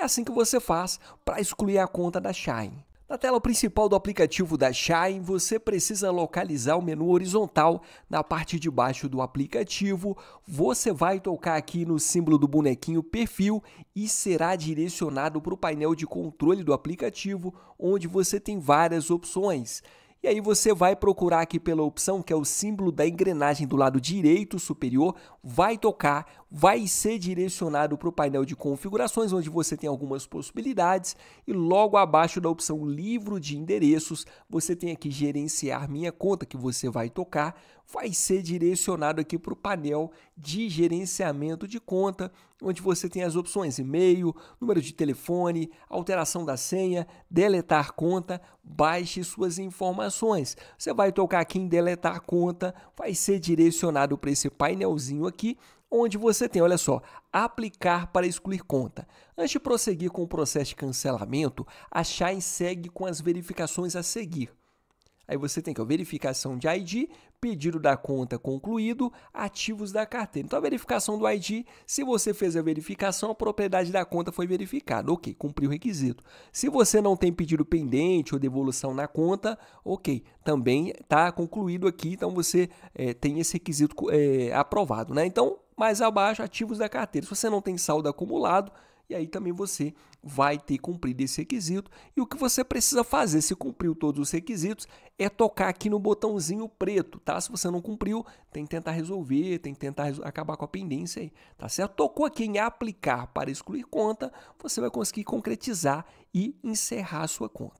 É assim que você faz para excluir a conta da Shine. Na tela principal do aplicativo da Shine, você precisa localizar o menu horizontal na parte de baixo do aplicativo. Você vai tocar aqui no símbolo do bonequinho perfil e será direcionado para o painel de controle do aplicativo, onde você tem várias opções. E aí você vai procurar aqui pela opção que é o símbolo da engrenagem do lado direito superior, vai tocar, vai ser direcionado para o painel de configurações, onde você tem algumas possibilidades, e logo abaixo da opção livro de endereços, você tem aqui gerenciar minha conta, que você vai tocar, vai ser direcionado aqui para o painel de gerenciamento de conta, onde você tem as opções e-mail, número de telefone, alteração da senha, deletar conta, baixe suas informações. Você vai tocar aqui em deletar conta, vai ser direcionado para esse painelzinho aqui, onde você tem, olha só, aplicar para excluir conta. Antes de prosseguir com o processo de cancelamento, a Shine segue com as verificações a seguir. Aí você tem que ó, verificação de ID, pedido da conta concluído, ativos da carteira. Então, a verificação do ID, se você fez a verificação, a propriedade da conta foi verificada. Ok, cumpriu o requisito. Se você não tem pedido pendente ou devolução na conta, ok, também está concluído aqui. Então, você é, tem esse requisito é, aprovado. Né? Então, mais abaixo, ativos da carteira. Se você não tem saldo acumulado, e aí também você vai ter cumprido esse requisito. E o que você precisa fazer se cumpriu todos os requisitos é tocar aqui no botãozinho preto, tá? Se você não cumpriu, tem que tentar resolver, tem que tentar acabar com a pendência aí, tá certo? Tocou aqui em aplicar para excluir conta, você vai conseguir concretizar e encerrar a sua conta.